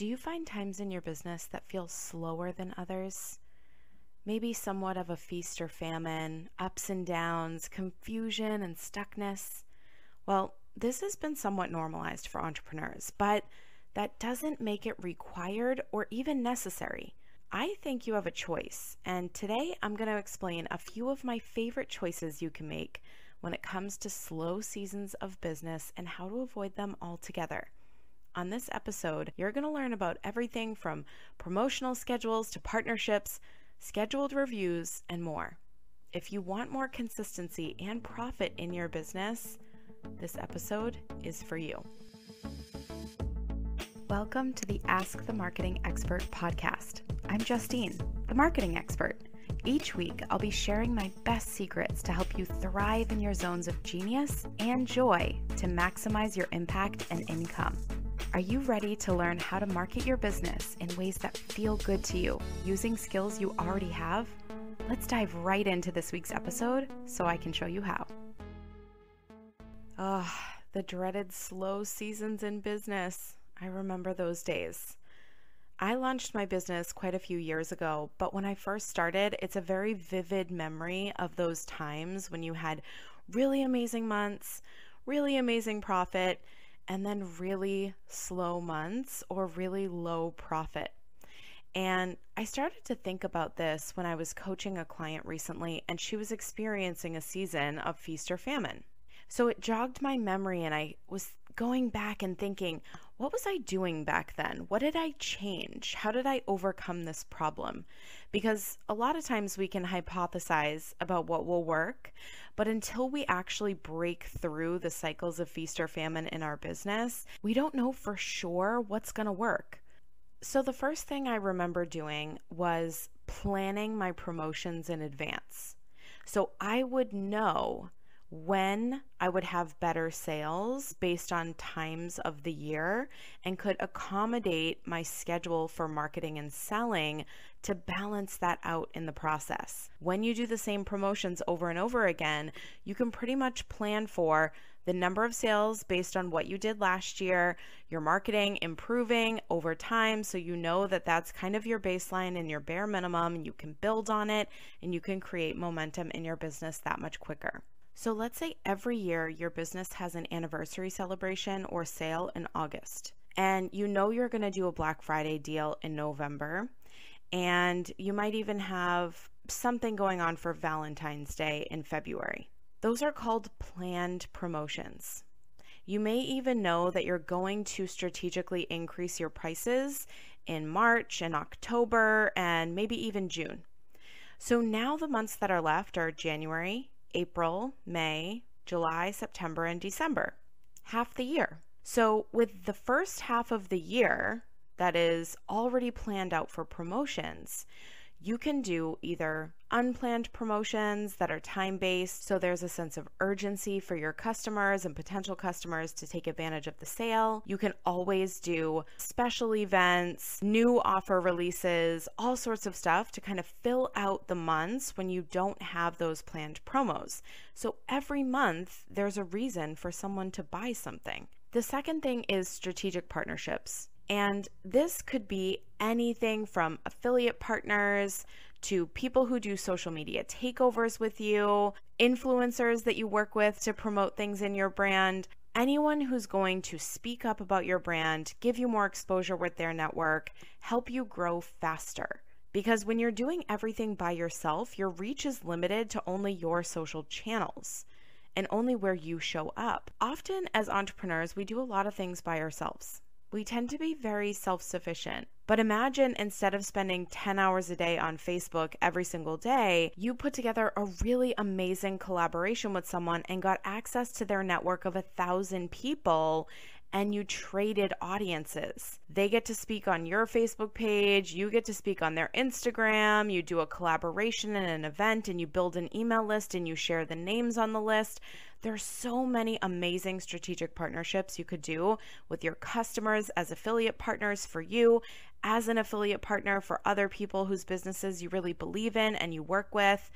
Do you find times in your business that feel slower than others? Maybe somewhat of a feast or famine, ups and downs, confusion and stuckness. Well, this has been somewhat normalized for entrepreneurs, but that doesn't make it required or even necessary. I think you have a choice, and today I'm going to explain a few of my favorite choices you can make when it comes to slow seasons of business and how to avoid them altogether. On this episode, you're going to learn about everything from promotional schedules to partnerships, scheduled reviews, and more. If you want more consistency and profit in your business, this episode is for you. Welcome to the Ask the Marketing Expert podcast. I'm Justine, the marketing expert. Each week, I'll be sharing my best secrets to help you thrive in your zones of genius and joy to maximize your impact and income. Are you ready to learn how to market your business in ways that feel good to you using skills you already have? Let's dive right into this week's episode so I can show you how. Ugh, oh, the dreaded slow seasons in business. I remember those days. I launched my business quite a few years ago, but when I first started, it's a very vivid memory of those times when you had really amazing months, really amazing profit, and then really slow months or really low profit. And I started to think about this when I was coaching a client recently, and she was experiencing a season of feast or famine. So it jogged my memory, and I was going back and thinking, what was I doing back then? What did I change? How did I overcome this problem? because a lot of times we can hypothesize about what will work, but until we actually break through the cycles of feast or famine in our business, we don't know for sure what's going to work. So, the first thing I remember doing was planning my promotions in advance. So, I would know when I would have better sales based on times of the year and could accommodate my schedule for marketing and selling to balance that out in the process. When you do the same promotions over and over again, you can pretty much plan for the number of sales based on what you did last year, your marketing improving over time. So you know that that's kind of your baseline and your bare minimum. you can build on it and you can create momentum in your business that much quicker. So let's say every year your business has an anniversary celebration or sale in August, and you know you're going to do a Black Friday deal in November, and you might even have something going on for Valentine's Day in February. Those are called planned promotions. You may even know that you're going to strategically increase your prices in March and October and maybe even June. So now the months that are left are January, April, May, July, September, and December, half the year. So, with the first half of the year that is already planned out for promotions, you can do either unplanned promotions that are time based, so there's a sense of urgency for your customers and potential customers to take advantage of the sale. You can always do special events, new offer releases, all sorts of stuff to kind of fill out the months when you don't have those planned promos. So every month, there's a reason for someone to buy something. The second thing is strategic partnerships. And this could be anything from affiliate partners to people who do social media takeovers with you, influencers that you work with to promote things in your brand, anyone who's going to speak up about your brand, give you more exposure with their network, help you grow faster. Because when you're doing everything by yourself, your reach is limited to only your social channels and only where you show up. Often, as entrepreneurs, we do a lot of things by ourselves we tend to be very self sufficient. But imagine instead of spending 10 hours a day on Facebook every single day, you put together a really amazing collaboration with someone and got access to their network of a thousand people and you traded audiences. They get to speak on your Facebook page, you get to speak on their Instagram, you do a collaboration and an event, and you build an email list and you share the names on the list. There's so many amazing strategic partnerships you could do with your customers as affiliate partners for you, as an affiliate partner for other people whose businesses you really believe in and you work with.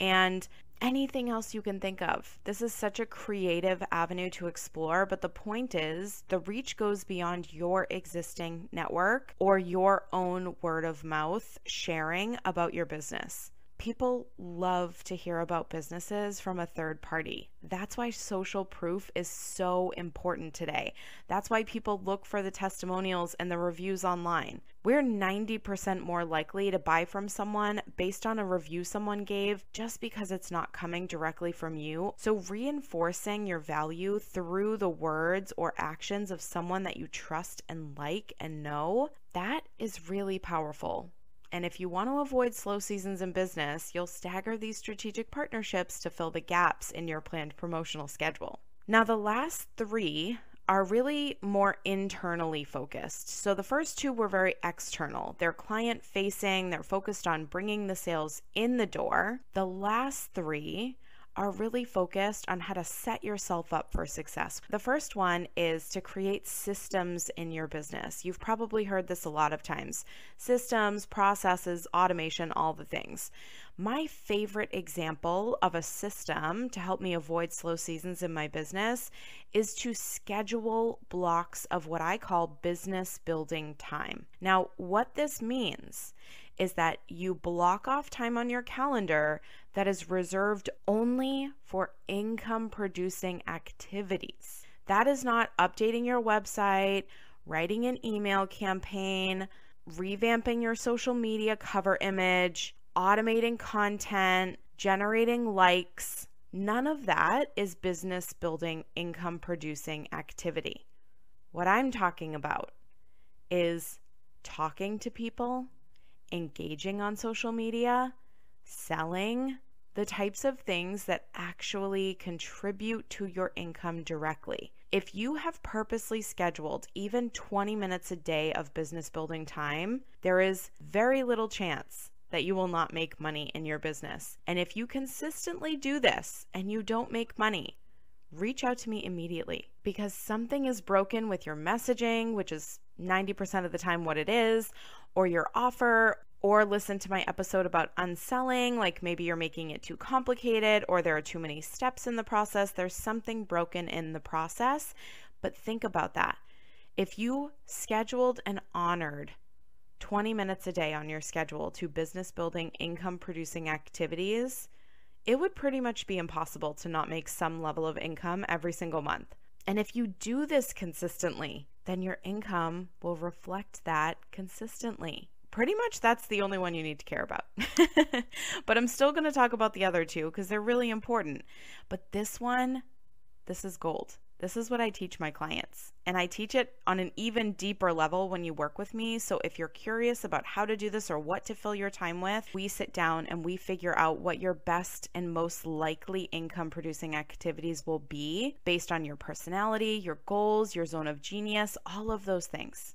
And anything else you can think of. This is such a creative avenue to explore, but the point is the reach goes beyond your existing network or your own word of mouth sharing about your business. People love to hear about businesses from a third party. That's why social proof is so important today. That's why people look for the testimonials and the reviews online we're 90% more likely to buy from someone based on a review someone gave just because it's not coming directly from you. So, reinforcing your value through the words or actions of someone that you trust and like and know, that is really powerful. And if you want to avoid slow seasons in business, you'll stagger these strategic partnerships to fill the gaps in your planned promotional schedule. Now, the last three are really more internally focused. So the first two were very external. They're client facing, they're focused on bringing the sales in the door. The last three are really focused on how to set yourself up for success. The first one is to create systems in your business. You've probably heard this a lot of times systems, processes, automation, all the things. My favorite example of a system to help me avoid slow seasons in my business is to schedule blocks of what I call business building time. Now, what this means is that you block off time on your calendar that is reserved only for income producing activities. That is not updating your website, writing an email campaign, revamping your social media cover image, automating content, generating likes. None of that is business building, income producing activity. What I'm talking about is talking to people engaging on social media, selling, the types of things that actually contribute to your income directly. If you have purposely scheduled even 20 minutes a day of business building time, there is very little chance that you will not make money in your business. And if you consistently do this and you don't make money, reach out to me immediately because something is broken with your messaging, which is 90% of the time what it is, or your offer or listen to my episode about unselling, like maybe you're making it too complicated or there are too many steps in the process. There's something broken in the process. But think about that. If you scheduled and honored 20 minutes a day on your schedule to business building, income producing activities, it would pretty much be impossible to not make some level of income every single month. And if you do this consistently, then your income will reflect that consistently. Pretty much that's the only one you need to care about. but I'm still going to talk about the other two because they're really important. But this one, this is gold. This is what I teach my clients, and I teach it on an even deeper level when you work with me. So, if you're curious about how to do this or what to fill your time with, we sit down and we figure out what your best and most likely income producing activities will be based on your personality, your goals, your zone of genius, all of those things.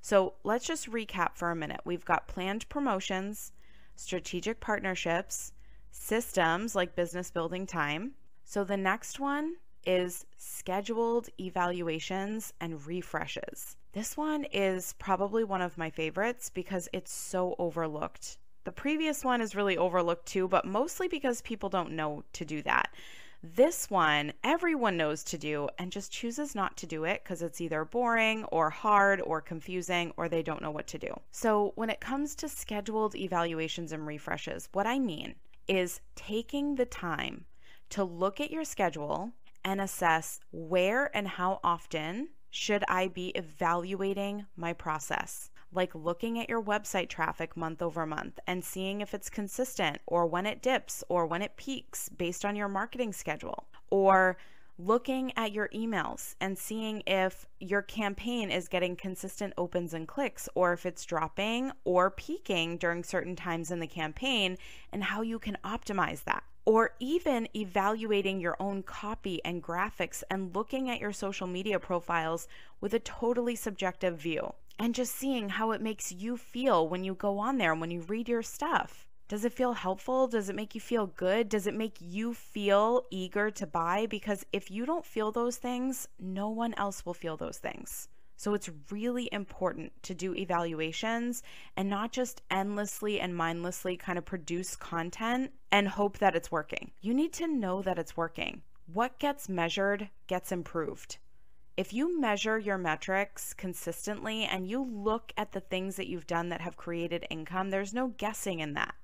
So, let's just recap for a minute. We've got planned promotions, strategic partnerships, systems like business building time. So, the next one is scheduled evaluations and refreshes. This one is probably one of my favorites because it's so overlooked. The previous one is really overlooked too, but mostly because people don't know to do that. This one, everyone knows to do and just chooses not to do it because it's either boring or hard or confusing or they don't know what to do. So, when it comes to scheduled evaluations and refreshes, what I mean is taking the time to look at your schedule and assess where and how often should I be evaluating my process? Like looking at your website traffic month over month and seeing if it's consistent or when it dips or when it peaks based on your marketing schedule, or looking at your emails and seeing if your campaign is getting consistent opens and clicks or if it's dropping or peaking during certain times in the campaign and how you can optimize that or even evaluating your own copy and graphics and looking at your social media profiles with a totally subjective view and just seeing how it makes you feel when you go on there and when you read your stuff. Does it feel helpful? Does it make you feel good? Does it make you feel eager to buy? Because if you don't feel those things, no one else will feel those things. So it's really important to do evaluations and not just endlessly and mindlessly kind of produce content and hope that it's working. You need to know that it's working. What gets measured gets improved. If you measure your metrics consistently and you look at the things that you've done that have created income, there's no guessing in that.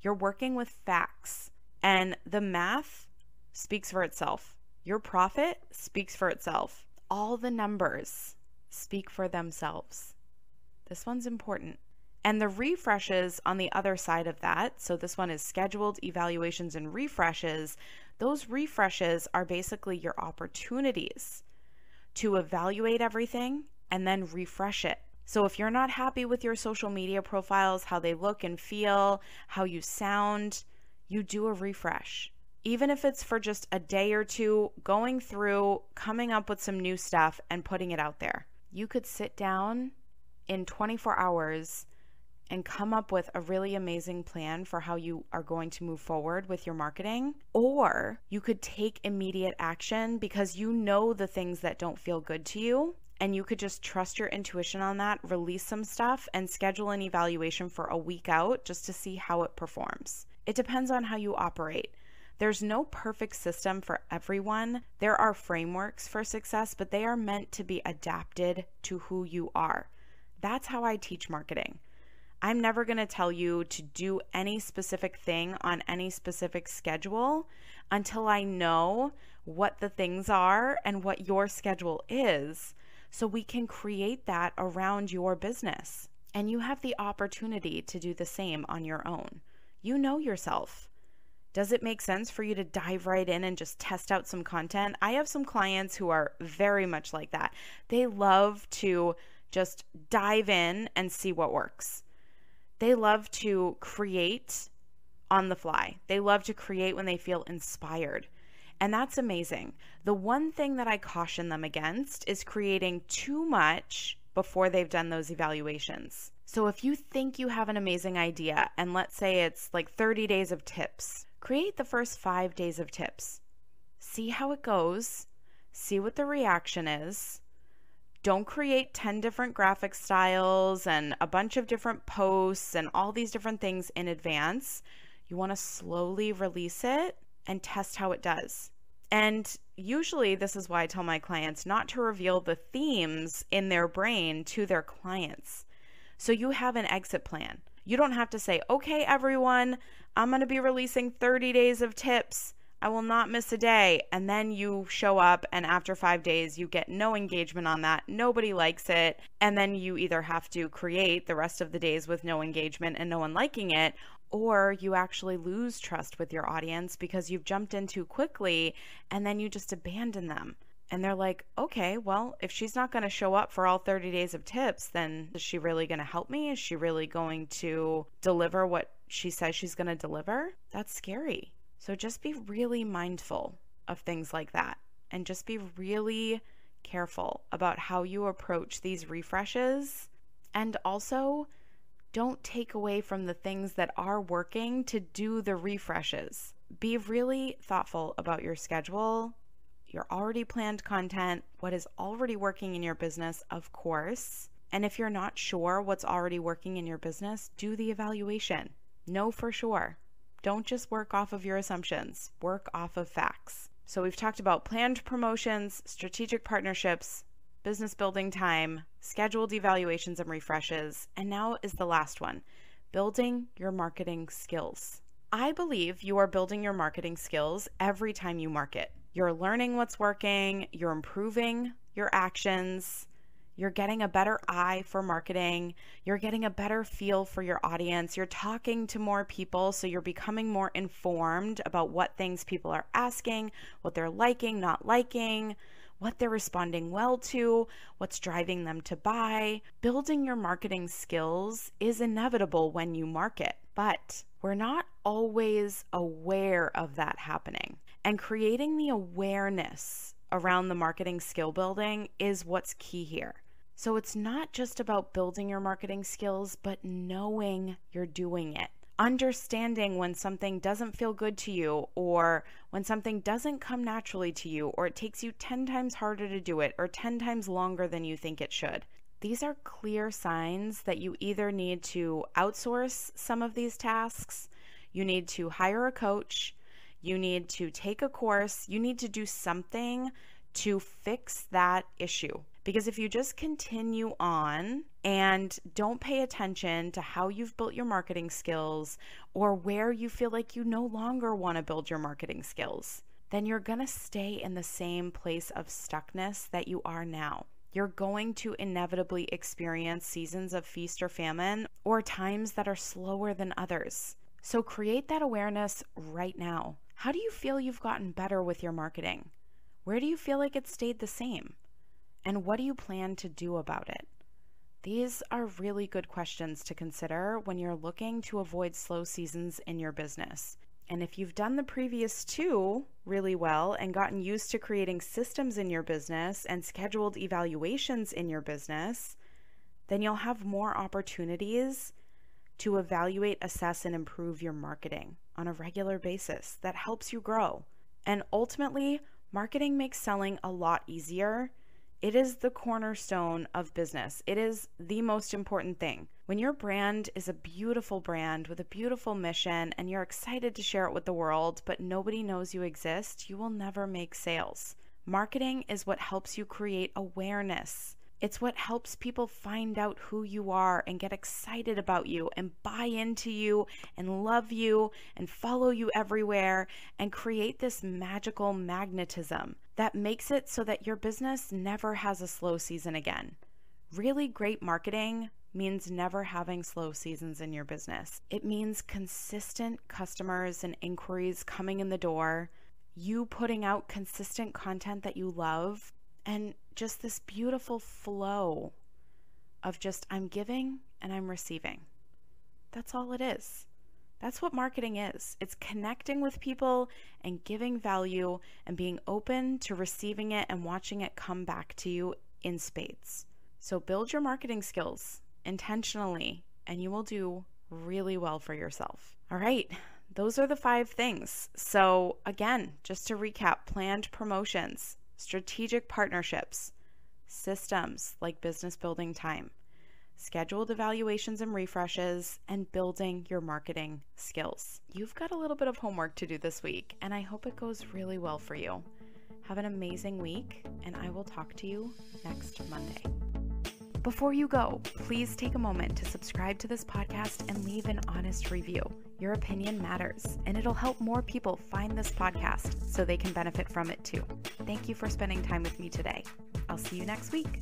You're working with facts, and the math speaks for itself. Your profit speaks for itself. All the numbers speak for themselves. This one's important. And the refreshes on the other side of that, so this one is scheduled evaluations and refreshes, those refreshes are basically your opportunities to evaluate everything and then refresh it. So if you're not happy with your social media profiles, how they look and feel, how you sound, you do a refresh. Even if it's for just a day or two, going through, coming up with some new stuff, and putting it out there you could sit down in 24 hours and come up with a really amazing plan for how you are going to move forward with your marketing. Or you could take immediate action because you know the things that don't feel good to you. And you could just trust your intuition on that, release some stuff, and schedule an evaluation for a week out just to see how it performs. It depends on how you operate. There's no perfect system for everyone. There are frameworks for success, but they are meant to be adapted to who you are. That's how I teach marketing. I'm never going to tell you to do any specific thing on any specific schedule until I know what the things are and what your schedule is so we can create that around your business. And you have the opportunity to do the same on your own. You know yourself does it make sense for you to dive right in and just test out some content? I have some clients who are very much like that. They love to just dive in and see what works. They love to create on the fly. They love to create when they feel inspired. And that's amazing. The one thing that I caution them against is creating too much before they've done those evaluations. So if you think you have an amazing idea, and let's say it's like 30 days of tips, Create the first five days of tips. See how it goes. See what the reaction is. Don't create 10 different graphic styles and a bunch of different posts and all these different things in advance. You want to slowly release it and test how it does. And usually, this is why I tell my clients not to reveal the themes in their brain to their clients. So you have an exit plan. You don't have to say, okay, everyone, I'm going to be releasing 30 days of tips. I will not miss a day. And then you show up, and after five days, you get no engagement on that. Nobody likes it. And then you either have to create the rest of the days with no engagement and no one liking it, or you actually lose trust with your audience because you've jumped in too quickly and then you just abandon them. And they're like, okay, well, if she's not going to show up for all 30 days of tips, then is she really going to help me? Is she really going to deliver what she says she's going to deliver? That's scary. So just be really mindful of things like that and just be really careful about how you approach these refreshes. And also, don't take away from the things that are working to do the refreshes. Be really thoughtful about your schedule your already planned content, what is already working in your business, of course. And if you're not sure what's already working in your business, do the evaluation. Know for sure. Don't just work off of your assumptions, work off of facts. So, we've talked about planned promotions, strategic partnerships, business building time, scheduled evaluations and refreshes, and now is the last one building your marketing skills. I believe you are building your marketing skills every time you market. You're learning what's working, you're improving your actions, you're getting a better eye for marketing, you're getting a better feel for your audience, you're talking to more people, so you're becoming more informed about what things people are asking, what they're liking, not liking what they're responding well to, what's driving them to buy. Building your marketing skills is inevitable when you market, but we're not always aware of that happening. And creating the awareness around the marketing skill building is what's key here. So it's not just about building your marketing skills, but knowing you're doing it. Understanding when something doesn't feel good to you, or when something doesn't come naturally to you, or it takes you 10 times harder to do it, or 10 times longer than you think it should. These are clear signs that you either need to outsource some of these tasks, you need to hire a coach, you need to take a course. You need to do something to fix that issue. Because if you just continue on and don't pay attention to how you've built your marketing skills or where you feel like you no longer want to build your marketing skills, then you're going to stay in the same place of stuckness that you are now. You're going to inevitably experience seasons of feast or famine or times that are slower than others. So create that awareness right now. How do you feel you've gotten better with your marketing? Where do you feel like it stayed the same? And what do you plan to do about it? These are really good questions to consider when you're looking to avoid slow seasons in your business. And if you've done the previous two really well and gotten used to creating systems in your business and scheduled evaluations in your business, then you'll have more opportunities to evaluate, assess, and improve your marketing on a regular basis that helps you grow. And ultimately, marketing makes selling a lot easier. It is the cornerstone of business. It is the most important thing. When your brand is a beautiful brand with a beautiful mission and you're excited to share it with the world, but nobody knows you exist, you will never make sales. Marketing is what helps you create awareness it's what helps people find out who you are and get excited about you and buy into you and love you and follow you everywhere and create this magical magnetism that makes it so that your business never has a slow season again. Really great marketing means never having slow seasons in your business. It means consistent customers and inquiries coming in the door, you putting out consistent content that you love, and just this beautiful flow of just I'm giving and I'm receiving. That's all it is. That's what marketing is. It's connecting with people and giving value and being open to receiving it and watching it come back to you in spades. So build your marketing skills intentionally and you will do really well for yourself. All right. Those are the five things. So, again, just to recap planned promotions, strategic partnerships, systems like business building time, scheduled evaluations and refreshes, and building your marketing skills. You've got a little bit of homework to do this week, and I hope it goes really well for you. Have an amazing week, and I will talk to you next Monday. Before you go, please take a moment to subscribe to this podcast and leave an honest review. Your opinion matters, and it'll help more people find this podcast so they can benefit from it too. Thank you for spending time with me today. I'll see you next week.